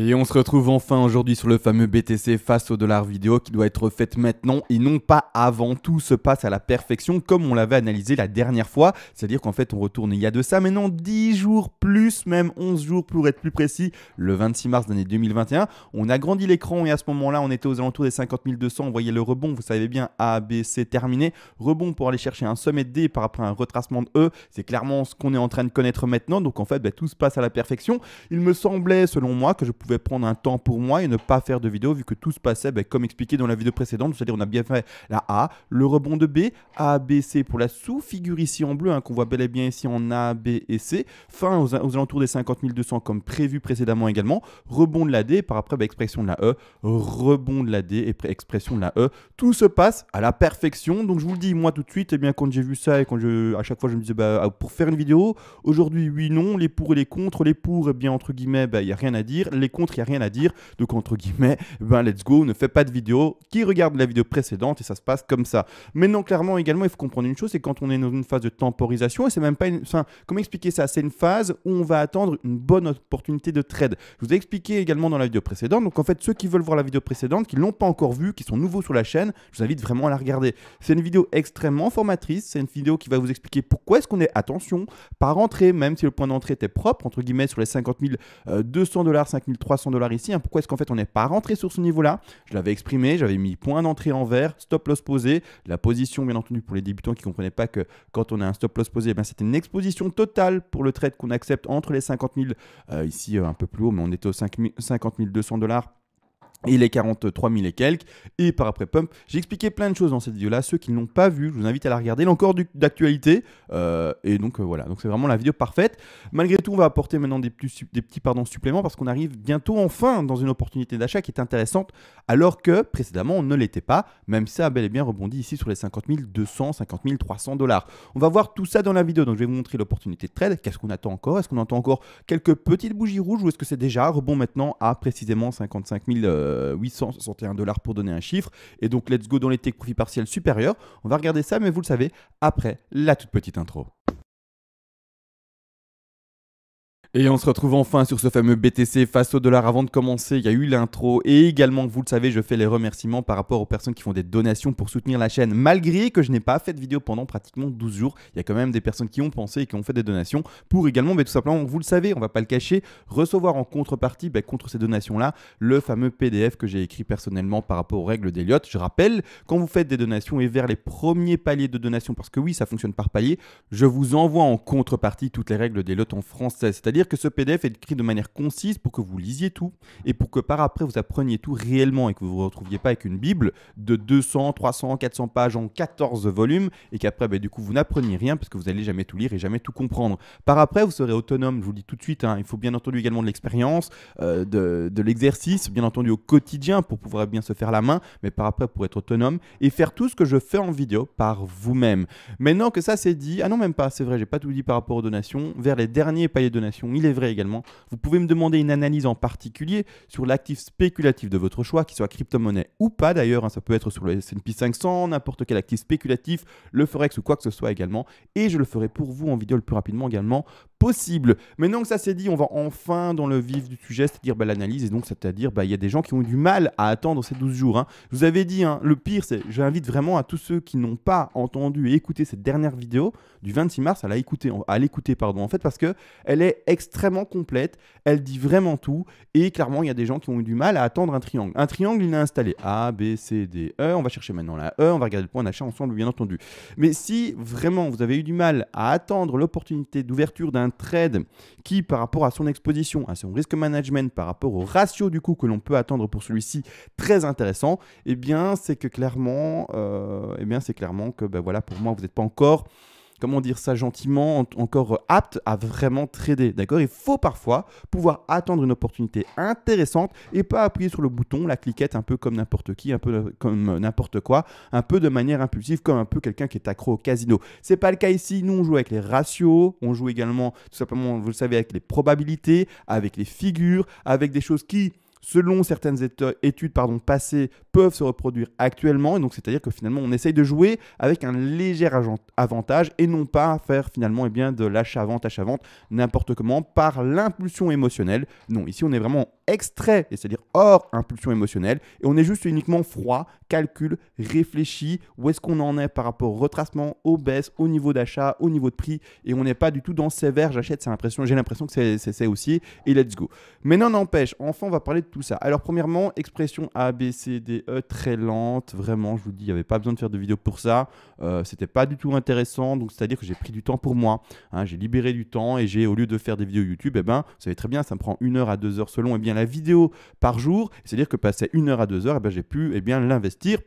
Et on se retrouve enfin aujourd'hui sur le fameux BTC face au dollar vidéo qui doit être faite maintenant et non pas avant. Tout se passe à la perfection comme on l'avait analysé la dernière fois. C'est-à-dire qu'en fait on retourne il y a de ça maintenant 10 jours plus, même 11 jours pour être plus précis, le 26 mars d'année 2021. On a grandi l'écran et à ce moment-là on était aux alentours des 50 200. On voyait le rebond, vous savez bien, A, B, C terminé. Rebond pour aller chercher un sommet D par après un retracement de E. C'est clairement ce qu'on est en train de connaître maintenant. Donc en fait bah, tout se passe à la perfection. Il me semblait selon moi que je pouvais prendre un temps pour moi et ne pas faire de vidéo vu que tout se passait ben, comme expliqué dans la vidéo précédente. C'est-à-dire on a bien fait la A, le rebond de B, A, B, C pour la sous-figure ici en bleu hein, qu'on voit bel et bien ici en A, B et C. Fin aux, alentours des 50 200 comme prévu précédemment également. Rebond de la D par après ben, expression de la E, rebond de la D et expression de la E. Tout se passe à la perfection. Donc je vous le dis moi tout de suite, et eh bien quand j'ai vu ça et quand je, à chaque fois je me disais bah, ah, pour faire une vidéo, aujourd'hui oui non, les pour et les contre, les pour et eh bien entre guillemets bah, il n'y a rien à dire, les contre, il n'y a rien à dire. Donc, entre guillemets, eh ben, let's go, ne fait pas de vidéo, qui regarde la vidéo précédente et ça se passe comme ça. Mais non, clairement, également, il faut comprendre une chose, c'est quand on est dans une phase de temporisation, et c'est même pas une. Enfin, comment expliquer ça C'est une phase où on va attendre une bonne opportunité de trade. Je vous ai expliqué également dans la vidéo précédente. Donc, en fait, ceux qui veulent voir la vidéo précédente, qui l'ont pas encore vue, qui sont nouveaux sur la chaîne, je vous invite vraiment à la regarder. C'est une vidéo extrêmement formatrice. C'est une vidéo qui va vous expliquer pourquoi est-ce qu'on est, attention, par entrée, même si le point d'entrée était propre, entre guillemets, sur les 50 200 euh, dollars, 5 300 dollars ici. Hein. pourquoi est-ce qu'en fait on n'est pas rentré sur ce niveau-là Je l'avais exprimé, j'avais mis point d'entrée en vert, stop loss posé, la position bien entendu pour les débutants qui ne comprenaient pas que quand on a un stop loss posé, eh ben c'était une exposition totale pour le trade qu'on accepte entre les 50 000, euh, ici euh, un peu plus haut, mais on était aux 50 200 dollars il est 43 000 et quelques, et par après Pump. J'ai expliqué plein de choses dans cette vidéo-là. Ceux qui ne l'ont pas vu je vous invite à la regarder. Elle est encore d'actualité. Euh, et donc euh, voilà, donc c'est vraiment la vidéo parfaite. Malgré tout, on va apporter maintenant des petits, des petits suppléments parce qu'on arrive bientôt enfin dans une opportunité d'achat qui est intéressante, alors que précédemment on ne l'était pas, même ça a bel et bien rebondi ici sur les 50 200, 50 300 dollars. On va voir tout ça dans la vidéo. Donc je vais vous montrer l'opportunité de trade. Qu'est-ce qu'on attend encore Est-ce qu'on attend encore quelques petites bougies rouges ou est-ce que c'est déjà rebond maintenant à précisément 55 000 861 euh, dollars pour donner un chiffre. Et donc, let's go dans les tech profit partiels supérieur. On va regarder ça, mais vous le savez, après la toute petite intro. Et on se retrouve enfin sur ce fameux BTC face au dollar. Avant de commencer, il y a eu l'intro et également, vous le savez, je fais les remerciements par rapport aux personnes qui font des donations pour soutenir la chaîne. Malgré que je n'ai pas fait de vidéo pendant pratiquement 12 jours, il y a quand même des personnes qui ont pensé et qui ont fait des donations pour également, mais tout simplement, vous le savez, on ne va pas le cacher, recevoir en contrepartie, ben, contre ces donations-là, le fameux PDF que j'ai écrit personnellement par rapport aux règles d'Eliott. Je rappelle, quand vous faites des donations et vers les premiers paliers de donations, parce que oui, ça fonctionne par palier, je vous envoie en contrepartie toutes les règles d'Eliott en français, cest à dire que ce PDF est écrit de manière concise pour que vous lisiez tout et pour que par après vous appreniez tout réellement et que vous ne vous retrouviez pas avec une Bible de 200, 300, 400 pages en 14 volumes et qu'après, bah, du coup, vous n'appreniez rien parce que vous n'allez jamais tout lire et jamais tout comprendre. Par après, vous serez autonome, je vous le dis tout de suite. Hein. il faut bien entendu également de l'expérience, euh, de, de l'exercice, bien entendu au quotidien pour pouvoir bien se faire la main, mais par après pour être autonome et faire tout ce que je fais en vidéo par vous-même. Maintenant que ça c'est dit, ah non, même pas, c'est vrai, j'ai pas tout dit par rapport aux donations, vers les derniers paliers de donations il est vrai également. Vous pouvez me demander une analyse en particulier sur l'actif spéculatif de votre choix, qui soit crypto-monnaie ou pas d'ailleurs, hein, ça peut être sur le S&P 500, n'importe quel actif spéculatif, le Forex ou quoi que ce soit également, et je le ferai pour vous en vidéo le plus rapidement également possible. Maintenant que ça c'est dit, on va enfin dans le vif du sujet, c'est-à-dire bah, l'analyse, et donc c'est-à-dire bah, il y a des gens qui ont du mal à attendre ces 12 jours. Je hein. vous avais dit, hein, le pire c'est, j'invite vraiment à tous ceux qui n'ont pas entendu et écouté cette dernière vidéo du 26 mars à l'écouter, pardon, en fait parce que elle est extrêmement complète, elle dit vraiment tout, et clairement, il y a des gens qui ont eu du mal à attendre un triangle. Un triangle, il est installé A, B, C, D, E, on va chercher maintenant la E, on va regarder le point d'achat ensemble, bien entendu. Mais si vraiment vous avez eu du mal à attendre l'opportunité d'ouverture d'un trade qui, par rapport à son exposition, à son risque management, par rapport au ratio du coût que l'on peut attendre pour celui-ci, très intéressant, eh bien, c'est que clairement, euh, eh bien, c'est clairement que, ben voilà, pour moi, vous n'êtes pas encore comment dire ça gentiment, encore euh, apte à vraiment trader. D'accord Il faut parfois pouvoir attendre une opportunité intéressante et pas appuyer sur le bouton, la cliquette, un peu comme n'importe qui, un peu euh, comme euh, n'importe quoi, un peu de manière impulsive, comme un peu quelqu'un qui est accro au casino. C'est pas le cas ici. Nous, on joue avec les ratios, on joue également, tout simplement, vous le savez, avec les probabilités, avec les figures, avec des choses qui selon certaines études passées, peuvent se reproduire actuellement. Et donc, c'est-à-dire que finalement, on essaye de jouer avec un léger avantage et non pas faire finalement eh bien, de l'achat-vente, achat-vente n'importe comment par l'impulsion émotionnelle. Non, ici, on est vraiment extrait, et c'est-à-dire hors impulsion émotionnelle, et on est juste uniquement froid, calcul, réfléchi, où est-ce qu'on en est par rapport au retracement, aux baisses, au niveau d'achat, au niveau de prix, et on n'est pas du tout dans sévère, j'achète, c'est l'impression, j'ai l'impression que c'est aussi, et let's go. Mais non, n'empêche, enfin, on va parler de tout ça. Alors, premièrement, expression A, B, C, D, E, très lente, vraiment, je vous dis, il n'y avait pas besoin de faire de vidéo pour ça, euh, c'était pas du tout intéressant, donc c'est-à-dire que j'ai pris du temps pour moi, hein, j'ai libéré du temps, et j'ai, au lieu de faire des vidéos YouTube, et eh ben, vous savez très bien, ça me prend une heure à deux heures selon, et bien la vidéo par jour. C'est-à-dire que passer une heure à deux heures, eh ben, j'ai pu et eh bien l'investir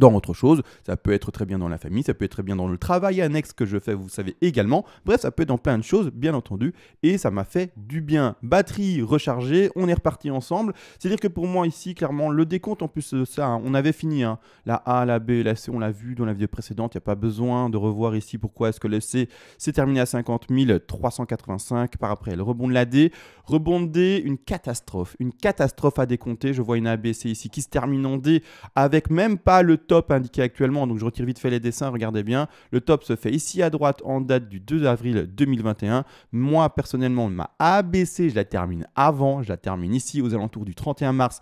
dans autre chose, ça peut être très bien dans la famille, ça peut être très bien dans le travail annexe que je fais, vous savez également. Bref, ça peut être dans plein de choses, bien entendu, et ça m'a fait du bien. Batterie rechargée, on est reparti ensemble. C'est-à-dire que pour moi ici, clairement, le décompte, en plus de ça, hein, on avait fini. Hein. la A, la B, la C, on l'a vu dans la vidéo précédente, il n'y a pas besoin de revoir ici pourquoi est-ce que le C s'est terminé à 50 385 par après. Le rebond de la D, rebond de D, une catastrophe, une catastrophe à décompter. Je vois une ABC ici qui se termine en D avec même pas le top indiqué actuellement, donc je retire vite fait les dessins, regardez bien, le top se fait ici à droite en date du 2 avril 2021. Moi, personnellement, ma abaissé, je la termine avant, je la termine ici aux alentours du 31 mars.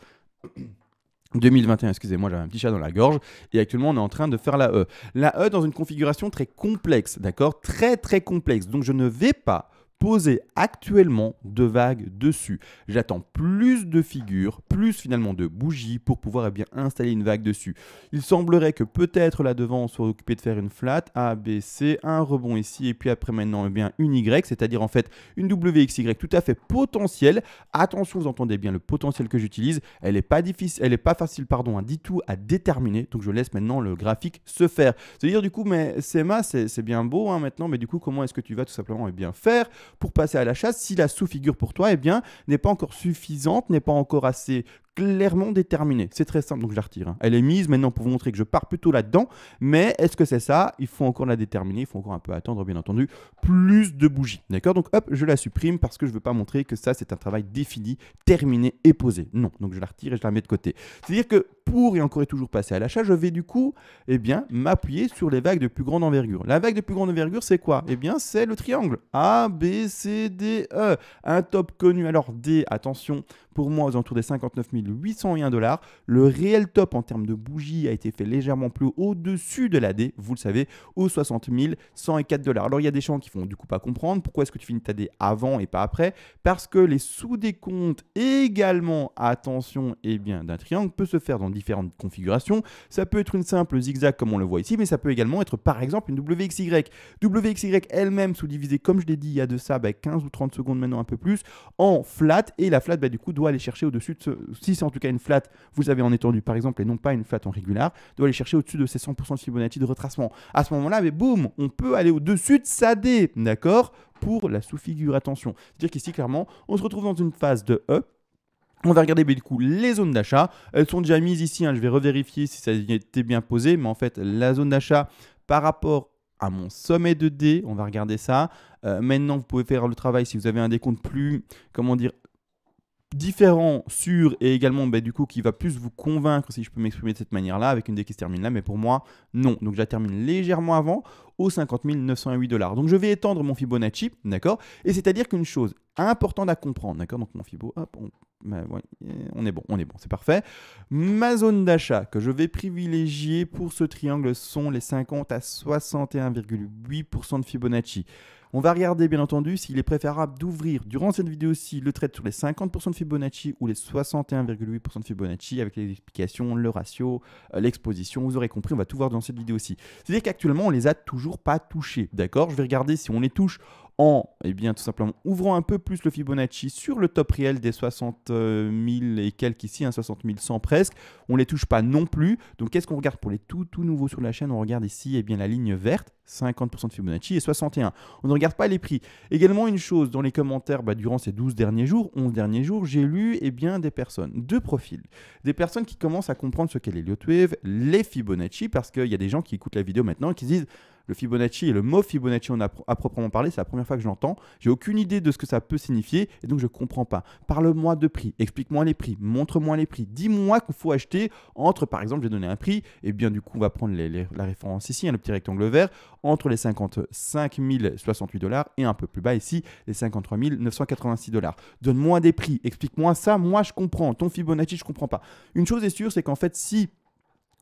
2021, excusez-moi, j'avais un petit chat dans la gorge. Et actuellement, on est en train de faire la E. La E dans une configuration très complexe, d'accord Très, très complexe. Donc, je ne vais pas poser actuellement de vagues dessus. J'attends plus de figures, plus finalement de bougies pour pouvoir eh bien, installer une vague dessus. Il semblerait que peut-être là devant on soit occupé de faire une flat, A, B, C, un rebond ici et puis après maintenant eh bien, une Y, c'est-à-dire en fait une WXY tout à fait potentielle. Attention, vous entendez bien le potentiel que j'utilise, elle n'est pas difficile, elle est pas facile pardon, un hein, dit tout à déterminer, donc je laisse maintenant le graphique se faire. C'est-à-dire du coup, mais Sema, c'est bien beau hein, maintenant, mais du coup, comment est-ce que tu vas tout simplement eh bien, faire pour passer à la chasse si la sous-figure pour toi eh bien n'est pas encore suffisante, n'est pas encore assez clairement déterminée. C'est très simple, donc je la retire. Hein. Elle est mise, maintenant pour vous montrer que je pars plutôt là-dedans. Mais est-ce que c'est ça Il faut encore la déterminer, il faut encore un peu attendre, bien entendu, plus de bougies. D'accord Donc hop, je la supprime parce que je ne veux pas montrer que ça, c'est un travail défini, terminé et posé. Non, donc je la retire et je la mets de côté. C'est-à-dire que pour et encore et toujours passer à l'achat, je vais du coup, eh bien, m'appuyer sur les vagues de plus grande envergure. La vague de plus grande envergure, c'est quoi Eh bien, c'est le triangle A, B, C, D, E. Un top connu. Alors D, attention, pour moi aux alentours des 59 801 dollars. Le réel top en termes de bougies a été fait légèrement plus au-dessus de la D, vous le savez, aux 60 104 dollars. Alors il y a des champs qui font du coup pas comprendre pourquoi est-ce que tu finis ta D avant et pas après, parce que les sous-décomptes également, attention, et eh bien d'un triangle peut se faire dans différentes configurations. Ça peut être une simple zigzag comme on le voit ici, mais ça peut également être par exemple une WXY. WXY elle-même sous-divisée, comme je l'ai dit il y a de ça, bah, 15 ou 30 secondes maintenant un peu plus, en flat, et la flat bah, du coup doit aller chercher au-dessus de ce, si c'est en tout cas une flat, vous avez en étendue par exemple et non pas une flat en régulière doit aller chercher au-dessus de ces 100% de Fibonacci de retracement. À ce moment-là, mais boum, on peut aller au-dessus de sa D, d'accord Pour la sous-figure, attention. C'est-à-dire qu'ici, clairement, on se retrouve dans une phase de E. on va regarder mais du coup les zones d'achat. Elles sont déjà mises ici. Hein, je vais revérifier si ça a été bien posé. Mais en fait, la zone d'achat par rapport à mon sommet de D, on va regarder ça. Euh, maintenant, vous pouvez faire le travail si vous avez un décompte plus, comment dire, différent, sûr et également bah, du coup qui va plus vous convaincre si je peux m'exprimer de cette manière-là avec une des qui se termine là, mais pour moi non. Donc je la termine légèrement avant aux 50 908 dollars. Donc je vais étendre mon Fibonacci, d'accord Et c'est-à-dire qu'une chose importante à comprendre, d'accord Donc mon Fibonacci, hop, on, bah, on, est bon, on est bon, c'est parfait. Ma zone d'achat que je vais privilégier pour ce triangle sont les 50 à 61,8% de Fibonacci. On va regarder bien entendu s'il est préférable d'ouvrir durant cette vidéo-ci le trade sur les 50% de Fibonacci ou les 61,8% de Fibonacci avec les explications, le ratio, euh, l'exposition. Vous aurez compris, on va tout voir dans cette vidéo-ci. C'est-à-dire qu'actuellement, on les a toujours pas touchés. D'accord Je vais regarder si on les touche en eh bien, tout simplement ouvrant un peu plus le Fibonacci sur le top réel des 60 000 euh, et quelques ici, hein, 60 100 presque. On ne les touche pas non plus. Donc qu'est-ce qu'on regarde pour les tout, tout nouveaux sur la chaîne On regarde ici eh bien, la ligne verte, 50% de Fibonacci et 61. On ne regarde pas les prix. Également une chose, dans les commentaires, bah, durant ces 12 derniers jours, 11 derniers jours, j'ai lu eh bien, des personnes, deux profils. Des personnes qui commencent à comprendre ce qu'est les Wave, les Fibonacci, parce qu'il y a des gens qui écoutent la vidéo maintenant et qui se disent le Fibonacci et le mot Fibonacci on a, à proprement parler, c'est la première fois que je l'entends. J'ai aucune idée de ce que ça peut signifier et donc je ne comprends pas. Parle-moi de prix, explique-moi les prix, montre-moi les prix, dis-moi qu'il faut acheter entre, par exemple, je vais donner un prix, et eh bien du coup on va prendre la référence ici, hein, le petit rectangle vert, entre les 55 068 dollars et un peu plus bas ici, les 53 986 dollars. Donne-moi des prix, explique-moi ça, moi je comprends, ton Fibonacci je comprends pas. Une chose est sûre, c'est qu'en fait si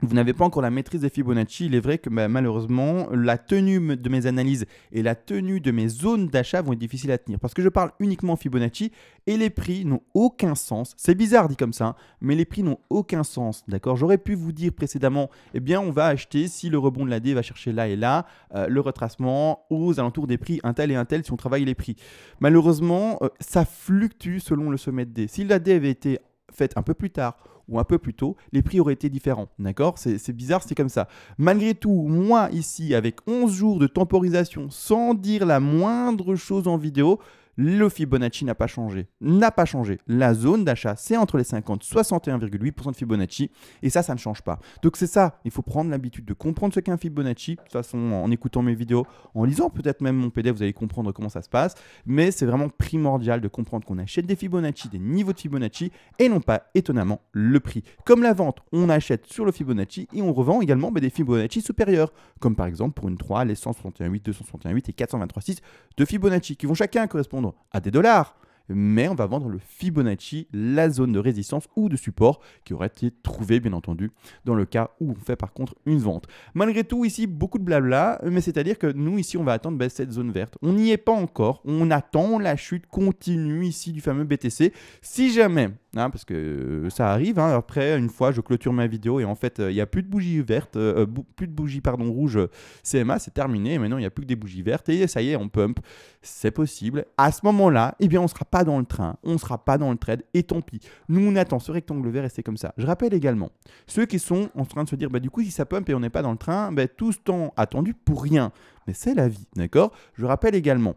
vous n'avez pas encore la maîtrise des Fibonacci. Il est vrai que bah, malheureusement, la tenue de mes analyses et la tenue de mes zones d'achat vont être difficiles à tenir parce que je parle uniquement Fibonacci et les prix n'ont aucun sens. C'est bizarre dit comme ça, hein, mais les prix n'ont aucun sens. D'accord J'aurais pu vous dire précédemment, eh bien, on va acheter si le rebond de la D va chercher là et là euh, le retracement aux alentours des prix un tel et un tel si on travaille les prix. Malheureusement, euh, ça fluctue selon le sommet de D. Si la D avait été faites un peu plus tard ou un peu plus tôt, les priorités différents, D'accord C'est bizarre, c'est comme ça. Malgré tout, moi ici, avec 11 jours de temporisation, sans dire la moindre chose en vidéo, le Fibonacci n'a pas changé. N'a pas changé. La zone d'achat, c'est entre les 50 61,8% de Fibonacci. Et ça, ça ne change pas. Donc c'est ça, il faut prendre l'habitude de comprendre ce qu'est un Fibonacci. De toute façon, en écoutant mes vidéos, en lisant peut-être même mon PDF, vous allez comprendre comment ça se passe. Mais c'est vraiment primordial de comprendre qu'on achète des Fibonacci, des niveaux de Fibonacci, et non pas étonnamment le prix. Comme la vente, on achète sur le Fibonacci et on revend également des Fibonacci supérieurs. Comme par exemple pour une 3, les 168, 268 et 423,6 de Fibonacci, qui vont chacun correspondre à des dollars, mais on va vendre le Fibonacci, la zone de résistance ou de support qui aurait été trouvée bien entendu dans le cas où on fait par contre une vente. Malgré tout ici beaucoup de blabla, mais c'est-à-dire que nous ici on va attendre ben, cette zone verte. On n'y est pas encore, on attend la chute continue ici du fameux BTC. Si jamais Hein, parce que euh, ça arrive. Hein. Après, une fois, je clôture ma vidéo et en fait, euh, il n'y a plus de bougies vertes, euh, plus de bougies pardon rouges CMA, c'est terminé. maintenant, il n'y a plus que des bougies vertes et ça y est, on pump. C'est possible. À ce moment-là, eh bien, on ne sera pas dans le train, on ne sera pas dans le trade et tant pis. Nous, on attend ce rectangle vert et c'est comme ça. Je rappelle également ceux qui sont en train de se dire, bah du coup, si ça pump et on n'est pas dans le train, bah, tout ce temps attendu pour rien. Mais c'est la vie, d'accord Je rappelle également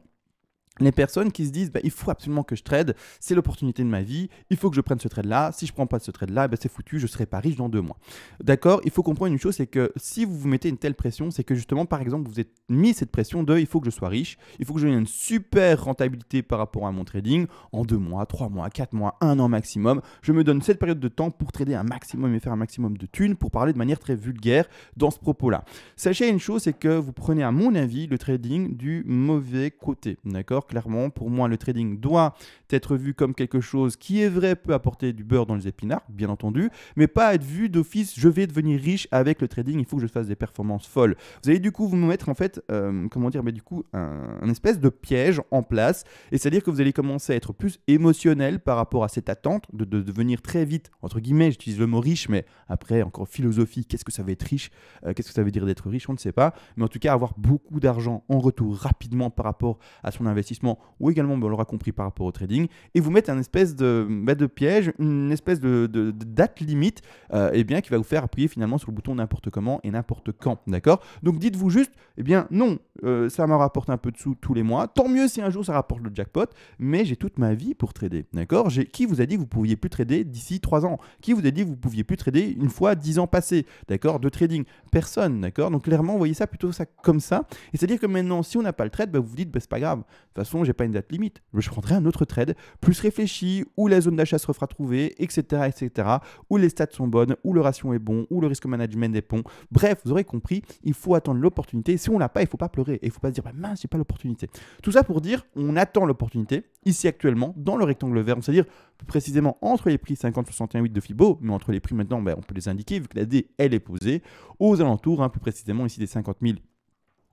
les personnes qui se disent bah, il faut absolument que je trade, c'est l'opportunité de ma vie, il faut que je prenne ce trade-là, si je prends pas ce trade-là, bah, c'est foutu, je serai pas riche dans deux mois. D'accord Il faut comprendre une chose, c'est que si vous vous mettez une telle pression, c'est que justement, par exemple, vous êtes mis cette pression de il faut que je sois riche, il faut que je une super rentabilité par rapport à mon trading en deux mois, trois mois, quatre mois, un an maximum. Je me donne cette période de temps pour trader un maximum et faire un maximum de thunes pour parler de manière très vulgaire dans ce propos-là. Sachez une chose, c'est que vous prenez à mon avis le trading du mauvais côté. D'accord clairement, pour moi, le trading doit être vu comme quelque chose qui est vrai, peut apporter du beurre dans les épinards, bien entendu, mais pas être vu d'office, je vais devenir riche avec le trading, il faut que je fasse des performances folles. Vous allez du coup vous mettre en fait, euh, comment dire, mais du coup, un, espèce de piège en place, et c'est-à-dire que vous allez commencer à être plus émotionnel par rapport à cette attente de, devenir très vite, entre guillemets, j'utilise le mot riche, mais après, encore philosophie, qu'est-ce que ça veut être riche, euh, qu'est-ce que ça veut dire d'être riche, on ne sait pas, mais en tout cas, avoir beaucoup d'argent en retour rapidement par rapport à son investissement ou également, ben, on l'aura compris, par rapport au trading, et vous mettez un espèce de, ben, de piège, une espèce de, date limite et euh, eh bien, qui va vous faire appuyer finalement sur le bouton n'importe comment et n'importe quand. D'accord Donc dites-vous juste, et eh bien non, euh, ça me rapporte un peu de sous tous les mois, tant mieux si un jour ça rapporte le jackpot, mais j'ai toute ma vie pour trader. D'accord Qui vous a dit que vous pouviez plus trader d'ici 3 ans Qui vous a dit que vous pouviez plus trader une fois 10 ans passés D'accord De trading Personne. D'accord Donc clairement, voyez ça plutôt ça, comme ça. Et c'est-à-dire que maintenant, si on n'a pas le trade, ben, vous vous dites, bah, c'est pas grave façon, j'ai pas une date limite. Je prendrai un autre trade plus réfléchi où la zone d'achat se refera trouver, etc., etc., où les stats sont bonnes, où le ratio est bon, où le risque management est bon. Bref, vous aurez compris, il faut attendre l'opportunité. Si on l'a pas, il faut pas pleurer et il faut pas se dire ben mince, j'ai pas l'opportunité. Tout ça pour dire, on attend l'opportunité ici actuellement dans le rectangle vert, c'est-à-dire précisément entre les prix 50 61, 8 de Fibo, mais entre les prix maintenant, ben, on peut les indiquer vu que la D elle est posée aux alentours, hein, plus précisément ici des 50 000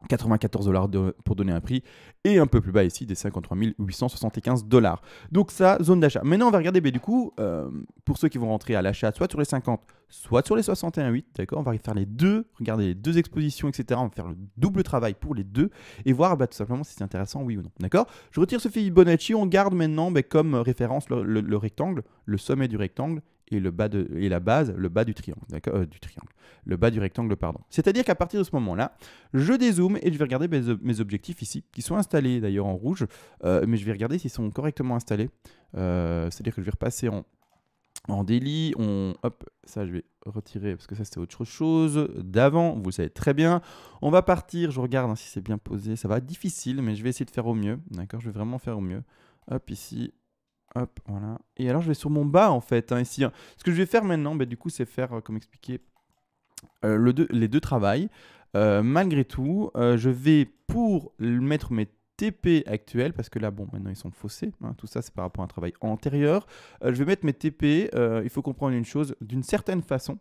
94 dollars pour donner un prix, et un peu plus bas ici, des 53 875 dollars. Donc ça, zone d'achat. Maintenant, on va regarder, mais du coup, euh, pour ceux qui vont rentrer à l'achat, soit sur les 50, soit sur les 61,8, d'accord On va faire les deux, regarder les deux expositions, etc. On va faire le double travail pour les deux, et voir bah, tout simplement si c'est intéressant, oui ou non, d'accord Je retire ce Fibonacci, on garde maintenant comme référence le rectangle, le sommet du rectangle, et, le bas de, et la base, le bas du triangle, d'accord, euh, du triangle, le bas du rectangle, pardon. C'est-à-dire qu'à partir de ce moment-là, je dézoome et je vais regarder mes, objectifs ici, qui sont installés d'ailleurs en rouge, euh, mais je vais regarder s'ils sont correctement installés. Euh, c'est-à-dire que je vais repasser en, en délit, on, hop, ça je vais retirer parce que ça c'était autre chose d'avant, vous le savez très bien. On va partir, je regarde hein, si c'est bien posé, ça va être difficile, mais je vais essayer de faire au mieux, d'accord Je vais vraiment faire au mieux. Hop, ici, voilà. Et alors, je vais sur mon bas, en fait, hein, ici. Hein. Ce que je vais faire maintenant, bah, du coup, c'est faire, euh, comme expliqué, euh, le les deux travails. Euh, malgré tout, je vais, pour mettre mes TP actuels, parce que là, bon, maintenant, ils sont faussés. Hein, tout ça, c'est par rapport à un travail antérieur. je vais mettre mes TP, il faut comprendre une chose, d'une certaine façon,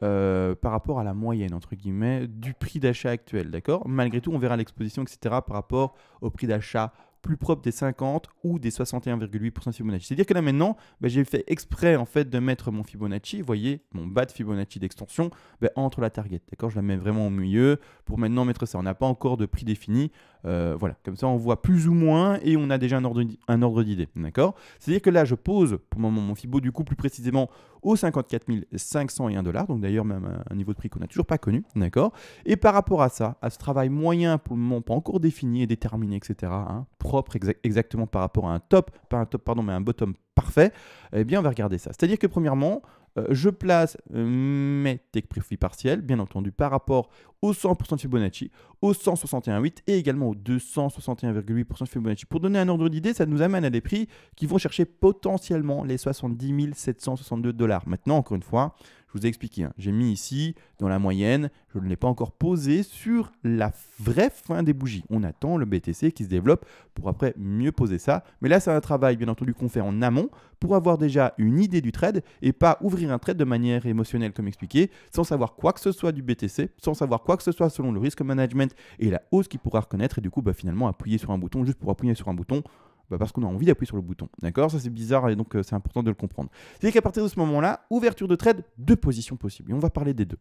par rapport à la moyenne, entre guillemets, du prix d'achat actuel, d'accord Malgré tout, on verra l'exposition, etc., par rapport au prix d'achat plus propre des 50 ou des 61,8% Fibonacci. C'est-à-dire que là maintenant, bah, j'ai fait exprès en fait de mettre mon Fibonacci, vous voyez, mon bas de Fibonacci d'extension, bah, entre la target. D'accord Je la mets vraiment au milieu pour maintenant mettre ça. On n'a pas encore de prix défini. Euh, voilà, comme ça on voit plus ou moins et on a déjà un ordre, d'idée. D'accord C'est-à-dire que là, je pose pour le moment mon Fibo du coup plus précisément aux 54 501 dollars, donc d'ailleurs même un niveau de prix qu'on n'a toujours pas connu, d'accord Et par rapport à ça, à ce travail moyen pour le moment pas encore défini et déterminé, etc., hein, exactement par rapport à un top, pas un top, pardon, mais un bottom parfait, eh bien, on va regarder ça. C'est-à-dire que premièrement, euh, je place euh, mes tech profit partiels, bien entendu, par rapport au 100% de Fibonacci, au 161,8 et également au 261,8% de Fibonacci. Pour donner un ordre d'idée, ça nous amène à des prix qui vont chercher potentiellement les 70 762 dollars. Maintenant, encore une fois, je vous ai expliqué, hein. j'ai mis ici dans la moyenne, je ne l'ai pas encore posé sur la vraie fin des bougies. On attend le BTC qui se développe pour après mieux poser ça. Mais là, c'est un travail, bien entendu, qu'on fait en amont pour avoir déjà une idée du trade et pas ouvrir un trade de manière émotionnelle, comme expliqué, sans savoir quoi que ce soit du BTC, sans savoir quoi que ce soit selon le risk management et la hausse qu'il pourra reconnaître et du coup bah, finalement appuyer sur un bouton juste pour appuyer sur un bouton bah, parce qu'on a envie d'appuyer sur le bouton. D'accord Ça c'est bizarre et donc euh, c'est important de le comprendre. C'est-à-dire qu'à partir de ce moment-là, ouverture de trade, deux positions possibles. Et on va parler des deux.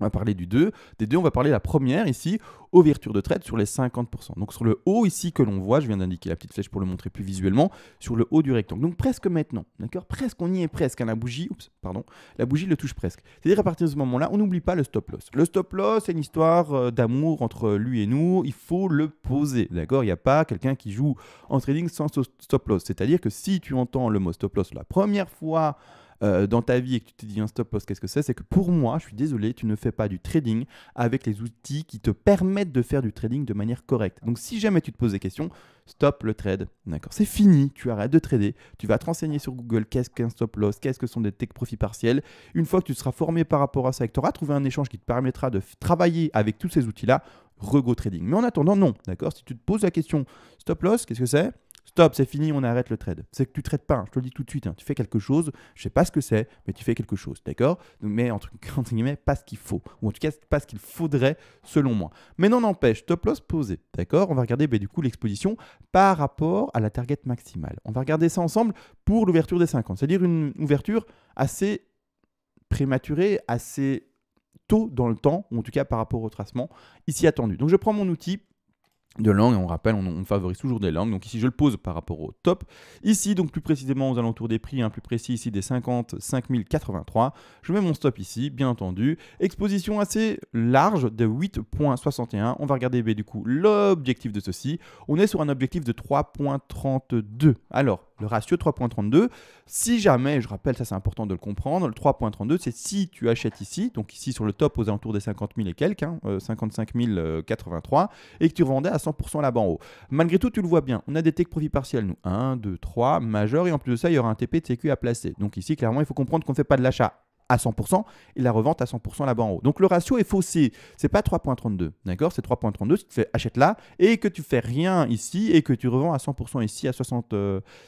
On va parler du 2. Des deux, on va parler la première ici, ouverture de trade sur les 50%. Donc sur le haut ici que l'on voit, je viens d'indiquer la petite flèche pour le montrer plus visuellement, sur le haut du rectangle. Donc presque maintenant, d'accord Presque, on y est presque. Hein, la bougie, oups, pardon, la bougie le touche presque. C'est-à-dire à partir de ce moment-là, on n'oublie pas le stop loss. Le stop loss, c'est une histoire euh, d'amour entre euh, lui et nous. Il faut le poser, d'accord Il n'y a pas quelqu'un qui joue en trading sans stop loss. C'est-à-dire que si tu entends le mot stop loss la première fois, euh, dans ta vie et que tu te dis un stop loss, qu'est-ce que c'est C'est que pour moi, je suis désolé, tu ne fais pas du trading avec les outils qui te permettent de faire du trading de manière correcte. Donc si jamais tu te poses des questions, stop le trade. D'accord, c'est fini, tu arrêtes de trader, tu vas te renseigner sur Google qu'est-ce qu'un stop loss, qu'est-ce que sont des tech profits partiels. Une fois que tu seras formé par rapport à ça et que tu auras trouvé un échange qui te permettra de travailler avec tous ces outils-là, rego trading. Mais en attendant, non, d'accord Si tu te poses la question stop loss, qu'est-ce que c'est Stop, c'est fini, on arrête le trade. C'est que tu trades pas, hein, je te le dis tout de suite. Hein. Tu fais quelque chose, je sais pas ce que c'est, mais tu fais quelque chose, d'accord Mais entre, guillemets, pas ce qu'il faut. Ou en tout cas, pas ce qu'il faudrait selon moi. Mais non, n'empêche, top loss posé, d'accord On va regarder bah, du coup l'exposition par rapport à la target maximale. On va regarder ça ensemble pour l'ouverture des 50. C'est-à-dire une ouverture assez prématurée, assez tôt dans le temps, ou en tout cas par rapport au tracement ici attendu. Donc je prends mon outil de langue, on rappelle, on, favorise toujours des langues, donc ici je le pose par rapport au top. Ici, donc plus précisément aux alentours des prix, un hein, plus précis ici des 50, 083, je mets mon stop ici, bien entendu. Exposition assez large de 8.61, on va regarder bah, du coup l'objectif de ceci, on est sur un objectif de 3.32. Alors, le ratio 3.32. Si jamais, je rappelle, ça c'est important de le comprendre, le 3.32 c'est si tu achètes ici, donc ici sur le top aux alentours des 50 000 et quelques, 55 hein, 083, euh, et que tu revendais à 100% là-bas en haut. Malgré tout, tu le vois bien, on a des tech profit partiels, nous, 1, 2, 3, majeur, et en plus de ça, il y aura un TP de sécu à placer. Donc ici, clairement, il faut comprendre qu'on ne fait pas de l'achat à 100% et la revente à 100% là-bas en haut. Donc le ratio est faussé. C'est pas 3.32, d'accord C'est 3.32 si tu fais achète là et que tu fais rien ici et que tu revends à 100% ici à 60,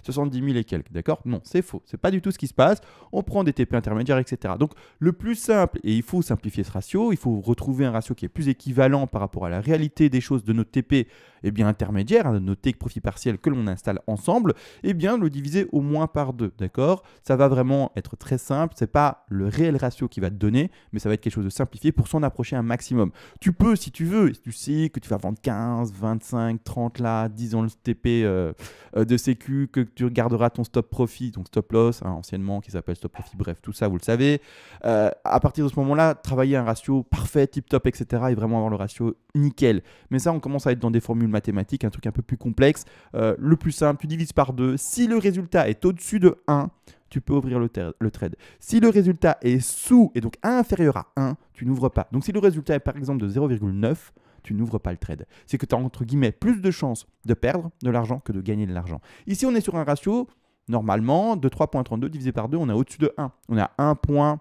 70 000 et quelques, d'accord Non, c'est faux. C'est pas du tout ce qui se passe. On prend des TP intermédiaires, etc. Donc le plus simple et il faut simplifier ce ratio. Il faut retrouver un ratio qui est plus équivalent par rapport à la réalité des choses de notre TP et eh bien, intermédiaire, de hein, noter que profit partiel que l'on installe ensemble, et eh bien, le diviser au moins par deux, d'accord Ça va vraiment être très simple, c'est pas le réel ratio qui va te donner, mais ça va être quelque chose de simplifié pour s'en approcher un maximum. Tu peux, si tu veux, si tu sais que tu vas vendre 15, 25, 30 là, disons ans le TP euh, euh, de sécu, que tu regarderas ton stop profit, donc stop loss, hein, anciennement qui s'appelle stop profit, bref, tout ça, vous le savez. Euh, à partir de ce moment-là, travailler un ratio parfait, tip top, etc. et vraiment avoir le ratio nickel. Mais ça, on commence à être dans des formules mathématiques, un truc un peu plus complexe. Euh, le plus simple, tu divises par 2. Si le résultat est au-dessus de 1, tu peux ouvrir le, trade. Si le résultat est sous, et donc inférieur à 1, tu n'ouvres pas. Donc si le résultat est par exemple de 0,9, tu n'ouvres pas le trade. C'est que tu as entre guillemets plus de chances de perdre de l'argent que de gagner de l'argent. Ici, on est sur un ratio, normalement, de 3,32 divisé par 2, on est au-dessus de 1. On a 1 point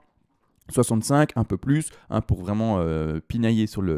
65, un peu plus, hein, pour vraiment euh, pinailler sur le,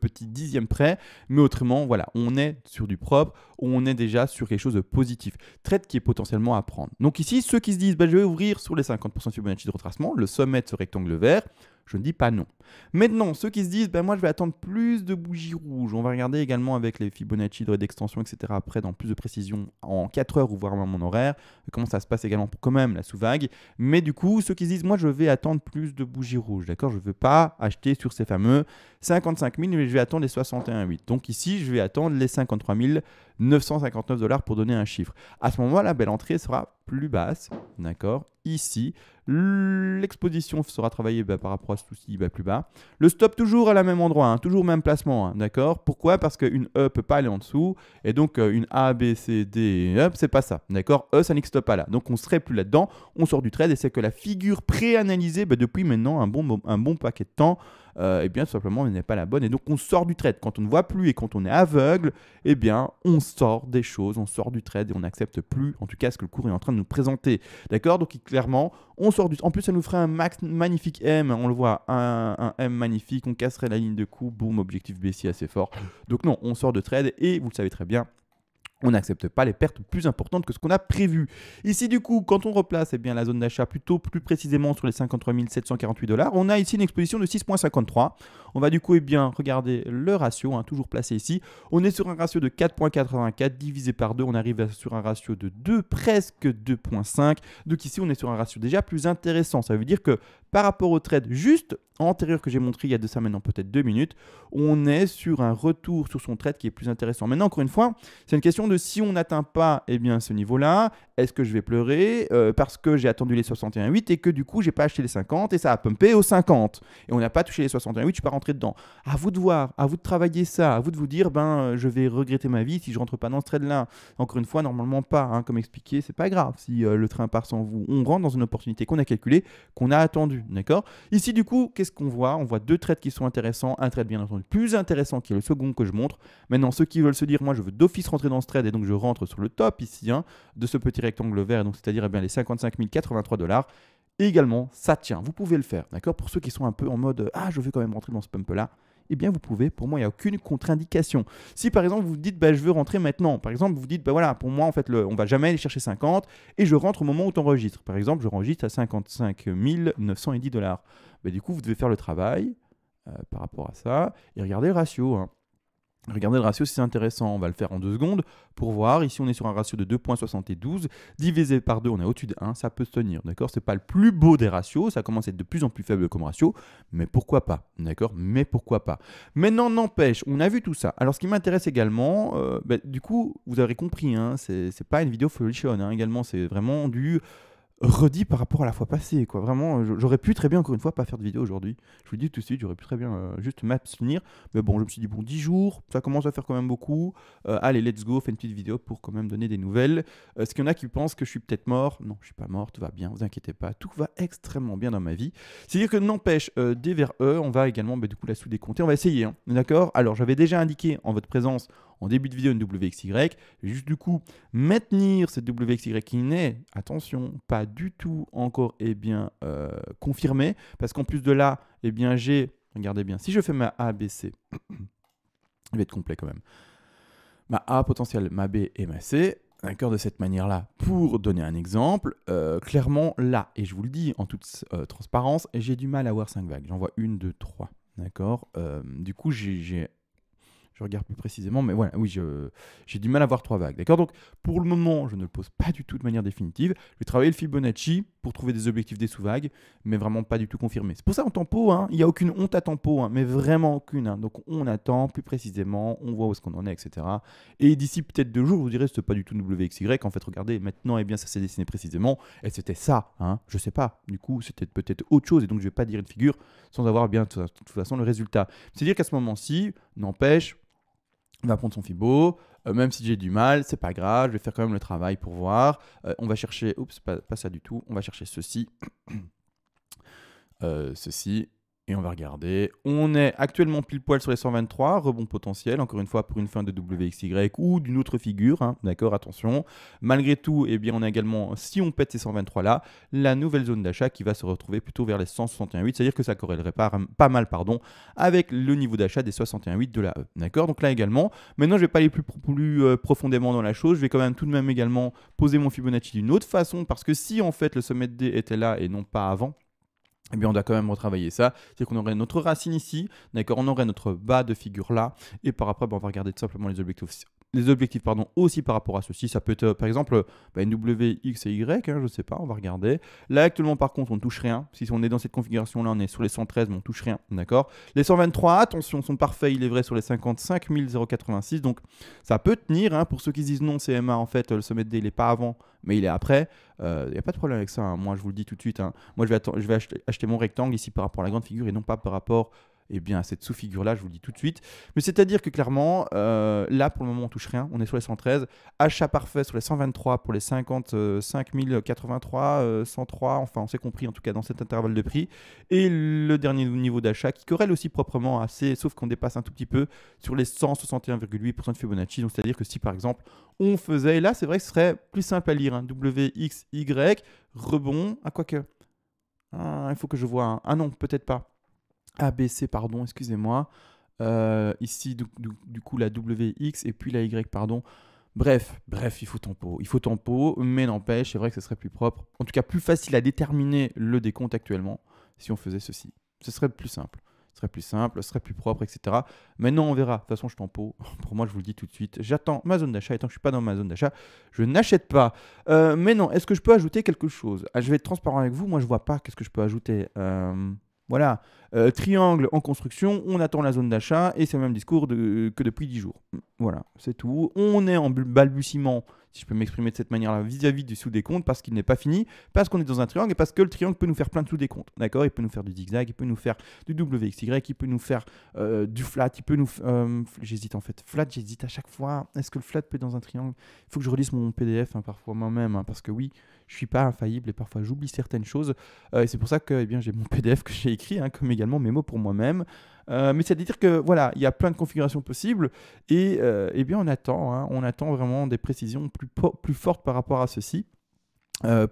petit dixième près. Mais autrement, voilà, on est sur du propre, on est déjà sur quelque chose de positif. trade qui est potentiellement à prendre. Donc ici, ceux qui se disent, bah, je vais ouvrir sur les 50% de Fibonacci de retracement, le sommet de ce rectangle vert, je ne dis pas non. Maintenant, ceux qui se disent, ben moi je vais attendre plus de bougies rouges, on va regarder également avec les Fibonacci, de d'extension, etc. après dans plus de précision en 4 heures ou voire même mon horaire, comment ça se passe également pour quand même la sous-vague. Mais du coup, ceux qui se disent, moi je vais attendre plus de bougies rouges, d'accord Je ne veux pas acheter sur ces fameux 55 000, mais je vais attendre les 61,8. Donc ici, je vais attendre les 53 000 959 dollars pour donner un chiffre. À ce moment-là, la belle entrée sera plus basse, d'accord Ici, l'exposition sera travaillée bah, par rapport à ce souci va plus bas. Le stop toujours à la même endroit, hein, toujours même placement, hein, d'accord Pourquoi Parce qu'une E peut pas aller en dessous, et donc euh, une A, B, C, D c'est pas ça, d'accord E, ça n'existe pas là. Donc on serait plus là-dedans, on sort du trade, et c'est que la figure préanalysée, ben, depuis maintenant un bon, un bon paquet de temps, euh, et eh bien tout simplement, n'est pas la bonne, et donc on sort du trade. Quand on ne voit plus et quand on est aveugle, et eh bien on sort des choses, on sort du trade et on n'accepte plus, en tout cas, ce que le cours est en train de nous présenter. D'accord Donc, clairement, on sort du. En plus, ça nous ferait un max magnifique M, on le voit, un, un M magnifique, on casserait la ligne de coup, boum, objectif baissier assez fort. Donc, non, on sort de trade et vous le savez très bien, on n'accepte pas les pertes plus importantes que ce qu'on a prévu. Ici, du coup, quand on replace eh bien, la zone d'achat plutôt plus précisément sur les 53 748 dollars, on a ici une exposition de 6,53. On va du coup eh bien, regarder le ratio, hein, toujours placé ici. On est sur un ratio de 4,84 divisé par 2, on arrive sur un ratio de 2, presque 2,5. Donc ici, on est sur un ratio déjà plus intéressant. Ça veut dire que par rapport au trade juste antérieur que j'ai montré il y a deux semaines, maintenant peut-être deux minutes, on est sur un retour sur son trade qui est plus intéressant. Maintenant, encore une fois, c'est une question de si on n'atteint pas eh bien, ce niveau-là, est-ce que je vais pleurer euh, parce que j'ai attendu les 61,8 et que du coup, j'ai pas acheté les 50 et ça a pumpé aux 50 et on n'a pas touché les 61,8, je ne suis pas rentré dedans. À vous de voir, à vous de travailler ça, à vous de vous dire, ben, euh, je vais regretter ma vie si je rentre pas dans ce trade-là. Encore une fois, normalement pas, hein, comme expliqué, c'est pas grave si euh, le train part sans vous. On rentre dans une opportunité qu'on a calculée, qu'on a attendue. D'accord Ici, du coup, qu'est-ce qu'on voit On voit deux trades qui sont intéressants. Un trade bien entendu, plus intéressant qui est le second que je montre. Maintenant, ceux qui veulent se dire, moi, je veux d'office rentrer dans ce trade et donc je rentre sur le top ici hein, de ce petit rectangle vert, donc c'est-à-dire eh bien, les 55 083 dollars. Également, ça tient. Vous pouvez le faire, d'accord Pour ceux qui sont un peu en mode, ah, je veux quand même rentrer dans ce pump-là eh bien vous pouvez. Pour moi, il n'y a aucune contre-indication. Si par exemple vous dites, bah, je veux rentrer maintenant, par exemple vous dites, bah voilà, pour moi en fait, on va jamais aller chercher 50 et je rentre au moment où tu enregistres. Par exemple, je enregistre à 55 910 dollars. Bah, du coup, vous devez faire le travail euh, par rapport à ça et regardez le ratio. Hein. Regardez le ratio, c'est intéressant, on va le faire en deux secondes pour voir. Ici, on est sur un ratio de 2,72. Divisé par 2, on est au-dessus de 1, ça peut se tenir, d'accord C'est pas le plus beau des ratios, ça commence à être de plus en plus faible comme ratio, mais pourquoi pas, d'accord Mais pourquoi pas Maintenant, n'empêche, on a vu tout ça. Alors, ce qui m'intéresse également, euh, ben, du coup, vous avez compris, hein, c'est pas une vidéo folichonne, hein, également, c'est vraiment du redit par rapport à la fois passée. Quoi. Vraiment, euh, j'aurais pu très bien, encore une fois, pas faire de vidéo aujourd'hui. Je vous le dis tout de suite, j'aurais pu très bien euh, juste m'abstenir. Mais bon, je me suis dit, bon, 10 jours, ça commence à faire quand même beaucoup. Euh, allez, let's go, fait une petite vidéo pour quand même donner des nouvelles. Est-ce qu'il y en a qui pensent que je suis peut-être mort Non, je suis pas mort, tout va bien, vous inquiétez pas. Tout va extrêmement bien dans ma vie. C'est-à-dire que n'empêche, D vers eux on va également, mais bah, du coup, la sous-décompter. On va essayer, hein, d'accord Alors, j'avais déjà indiqué en votre présence en début de vidéo une WXY. juste du coup maintenir cette WXY qui n'est, attention, pas du tout encore eh bien, euh, confirmée. Parce qu'en plus de là, eh bien, j'ai, regardez bien, si je fais ma ABC, il va être complet quand même. Ma A potentiel, ma B et ma C, D'accord, de cette manière-là. Pour donner un exemple, euh, clairement là, et je vous le dis en toute euh, transparence, j'ai du mal à avoir cinq vagues. J'en vois une, deux, trois. D'accord Du coup, j'ai je regarde plus précisément, mais voilà, oui, j'ai du mal à voir trois vagues. D'accord Donc, pour le moment, je ne le pose pas du tout de manière définitive. Je vais travailler le Fibonacci pour trouver des objectifs des sous-vagues, mais vraiment pas du tout confirmé. C'est pour ça, en tempo, hein, il n'y a aucune honte à tempo, hein, mais vraiment aucune. Hein. Donc, on attend plus précisément, on voit où est-ce qu'on en est, etc. Et d'ici peut-être deux jours, je vous direz, n'est pas du tout WXY. En fait, regardez, maintenant, eh bien, ça s'est dessiné précisément, et c'était ça, hein, je sais pas. Du coup, c'était peut-être autre chose, et donc je vais pas dire une figure sans avoir bien, de toute façon, le résultat. cest dire qu'à ce moment-ci, n'empêche, on va prendre son fibo, euh, même si j'ai du mal, c'est pas grave, je vais faire quand même le travail pour voir. Euh, on va chercher, oups, pas, pas, ça du tout, on va chercher ceci, euh, ceci, et on va regarder. On est actuellement pile poil sur les 123, rebond potentiel, encore une fois pour une fin de WXY ou d'une autre figure, hein. d'accord, attention. Malgré tout, eh bien, on a également, si on pète ces 123 là, la nouvelle zone d'achat qui va se retrouver plutôt vers les 161,8, c'est-à-dire que ça corrélerait pas, mal pardon, avec le niveau d'achat des 61,8 de la E, d'accord Donc là également, maintenant je ne vais pas aller plus, plus euh, profondément dans la chose, je vais quand même tout de même également poser mon Fibonacci d'une autre façon, parce que si en fait le sommet de D était là et non pas avant, eh bien, on doit quand même retravailler ça. C'est qu'on aurait notre racine ici, d'accord On aurait notre bas de figure là. Et par après, ben, on va regarder tout simplement les objectifs les objectifs pardon, aussi par rapport à ceci. Ça peut être par exemple bah, NWX W, et Y, hein, je ne sais pas, on va regarder. Là actuellement par contre on ne touche rien. Si on est dans cette configuration là, on est sur les 113, mais on ne touche rien, d'accord Les 123, attention, sont parfaits, il est vrai, sur les 55 086, donc ça peut tenir. Hein. pour ceux qui disent non, CMA en fait, euh, le sommet D il n'est pas avant, mais il est après. Il euh, n'y a pas de problème avec ça, hein. moi je vous le dis tout de suite. Moi je vais, je vais acheter mon rectangle ici par rapport à la grande figure et non pas par rapport eh bien, à cette sous-figure-là, je vous le dis tout de suite. Mais c'est-à-dire que clairement, euh, là, pour le moment, on touche rien. On est sur les 113. Achat parfait sur les 123 pour les 55 083, 103. Enfin, on s'est compris, en tout cas, dans cet intervalle de prix. Et le dernier niveau d'achat qui corrèle aussi proprement assez, sauf qu'on dépasse un tout petit peu sur les 161,8% de Fibonacci. Donc, c'est-à-dire que si, par exemple, on faisait, et là, c'est vrai que ce serait plus simple à lire, hein. WXY, rebond, à quoi que. Ah, hein, il faut que je vois un. Ah non, peut-être pas. ABC, pardon, excusez-moi. Euh, ici, du, coup, la WX et puis la Y, pardon. Bref, bref, il faut tempo. Il faut tempo, mais n'empêche, c'est vrai que ce serait plus propre. En tout cas, plus facile à déterminer le décompte actuellement si on faisait ceci. Ce serait plus simple. Ce serait plus simple, ce serait plus propre, etc. Maintenant, on verra. De toute façon, je tempo. Pour moi, je vous le dis tout de suite. J'attends ma zone d'achat. Et tant que je ne suis pas dans ma zone d'achat, je n'achète pas. Euh, mais non, est-ce que je peux ajouter quelque chose ah, Je vais être transparent avec vous. Moi, je ne vois pas qu'est-ce que je peux ajouter. Euh... Voilà, euh, triangle en construction, on attend la zone d'achat et c'est le même discours que depuis 10 jours. Mm, voilà, c'est tout. On est en balbutiement, si je peux m'exprimer de cette manière-là, vis-à-vis du sous décompte parce qu'il n'est pas fini, parce qu'on est dans un triangle et parce que le triangle peut nous faire plein de sous décomptes D'accord Il peut nous faire du zigzag, il peut nous faire du WXY, il peut nous faire euh, du flat, il peut nous. Euh, j'hésite en fait. Flat, j'hésite à chaque fois. Est-ce que le flat peut être dans un triangle Il faut que je relise mon PDF hein, parfois moi-même hein, parce que oui je suis pas infaillible et parfois j'oublie certaines choses. Euh, et c'est pour ça que eh bien, j'ai mon PDF que j'ai écrit, hein, comme également mes mots pour moi-même. Euh, mais c'est-à-dire que voilà, il y a plein de configurations possibles et euh, eh bien on attend, hein, on attend vraiment des précisions plus, plus fortes par rapport à ceci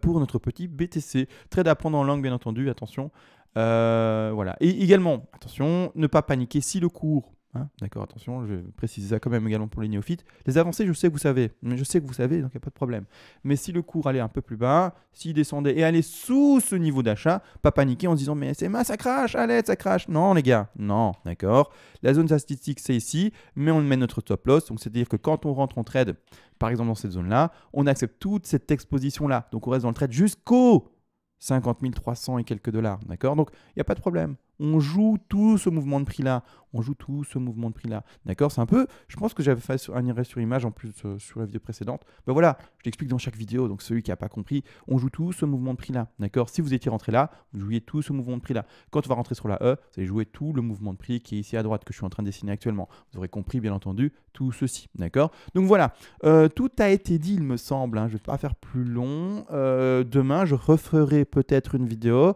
pour notre petit BTC. Trade à en langue, bien entendu, attention. voilà. Et également, attention, ne pas paniquer si le cours Hein d'accord, attention, je précise ça quand même également pour les néophytes. Les avancées, je sais que vous savez, mais je sais que vous savez, donc il n'y a pas de problème. Mais si le cours allait un peu plus bas, s'il descendait et allait sous ce niveau d'achat, pas paniquer en se disant mais SMA ça crache, allez, ça crache. Non les gars, non, d'accord. La zone statistique c'est ici, mais on met notre top loss, donc c'est-à-dire que quand on rentre en trade, par exemple dans cette zone-là, on accepte toute cette exposition-là, donc on reste dans le trade jusqu'au 50 300 et quelques dollars, d'accord Donc il n'y a pas de problème, on joue tout ce mouvement de prix-là, on joue tout ce mouvement de prix-là. D'accord C'est un peu, je pense que j'avais fait un arrêt sur image en plus euh, sur la vidéo précédente. Ben voilà, je l'explique dans chaque vidéo, donc celui qui n'a pas compris, on joue tout ce mouvement de prix-là. D'accord Si vous étiez rentré là, vous jouiez tout ce mouvement de prix-là. Quand on va rentrer sur la E, vous allez jouer tout le mouvement de prix qui est ici à droite, que je suis en train de dessiner actuellement. Vous aurez compris, bien entendu, tout ceci. D'accord Donc voilà, euh, tout a été dit, il me semble. Hein. Je ne vais pas faire plus long. Euh, demain, je referai peut-être une vidéo.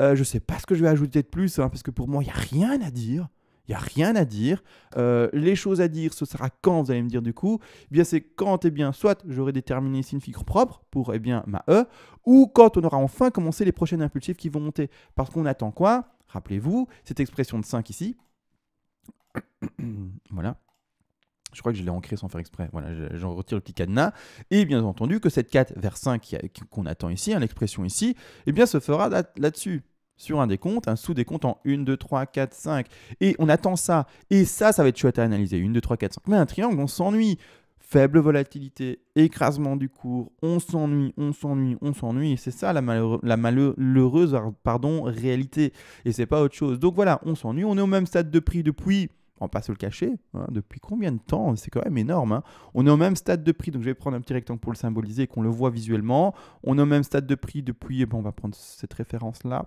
Euh, je ne sais pas ce que je vais ajouter de plus, hein, parce que pour moi, il n'y a rien à dire. Il n'y a rien à dire. Euh, les choses à dire, ce sera quand, vous allez me dire du coup eh bien, c'est quand, eh bien, soit j'aurai déterminé ici une figure propre pour, eh bien, ma E, ou quand on aura enfin commencé les prochaines impulsives qui vont monter. Parce qu'on attend quoi Rappelez-vous, cette expression de 5 ici. voilà. Je crois que je l'ai ancré sans faire exprès. Voilà, j'en retire le petit cadenas. Et bien entendu que cette 4 vers 5 qu'on attend ici, hein, l'expression ici, eh bien se fera là-dessus. sur un décompte, un sous-décompte en 1, 2, 3, 4, 5. Et on attend ça. Et ça, ça va être chouette à analyser. 1, 2, 3, 4, 5. Mais un triangle, on s'ennuie faible volatilité, écrasement du cours, on s'ennuie, on s'ennuie, on s'ennuie. C'est ça la, la, malheureuse pardon, réalité. Et c'est pas autre chose. Donc voilà, on s'ennuie. On est au même stade de prix depuis on va pas se le cacher, hein, depuis combien de temps C'est quand même énorme. Hein. On est au même stade de prix, donc je vais prendre un petit rectangle pour le symboliser et qu'on le voit visuellement. On est au même stade de prix depuis, eh bon, on va prendre cette référence-là,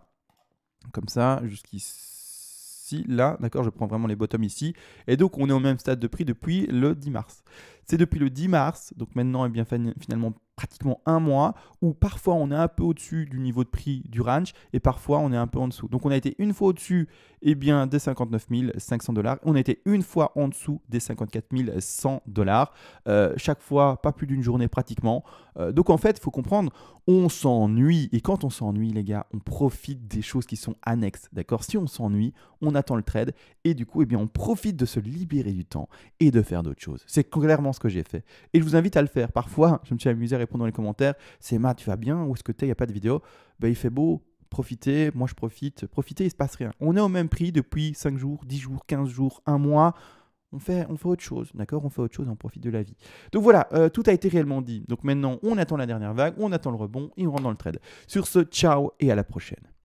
comme ça, jusqu'ici, là, d'accord, je prends vraiment les bottoms ici. Et donc on est au même stade de prix depuis le 10 mars. C'est depuis le 10 mars, donc maintenant, et eh bien, finalement pratiquement un mois, où parfois on est un peu au-dessus du niveau de prix du range et parfois on est un peu en dessous. Donc on a été une fois au-dessus et eh bien, des 59 500 dollars, on a été une fois en dessous des 54 100 dollars, euh, chaque fois pas plus d'une journée pratiquement. Euh, donc en fait, il faut comprendre, on s'ennuie et quand on s'ennuie, les gars, on profite des choses qui sont annexes, d'accord Si on s'ennuie, on attend le trade et du coup, et eh bien, on profite de se libérer du temps et de faire d'autres choses. C'est clairement ce que j'ai fait. Et je vous invite à le faire. Parfois, je me suis amusé à répondre dans les commentaires c'est Ma, tu vas bien Où est-ce que t'es Il n'y a pas de vidéo. Ben, il fait beau, profitez, moi je profite, profitez, il se passe rien. On est au même prix depuis 5 jours, 10 jours, 15 jours, 1 mois. On fait, on fait autre chose, d'accord On fait autre chose, on profite de la vie. Donc voilà, euh, tout a été réellement dit. Donc maintenant, on attend la dernière vague, on attend le rebond et on rentre dans le trade. Sur ce, ciao et à la prochaine.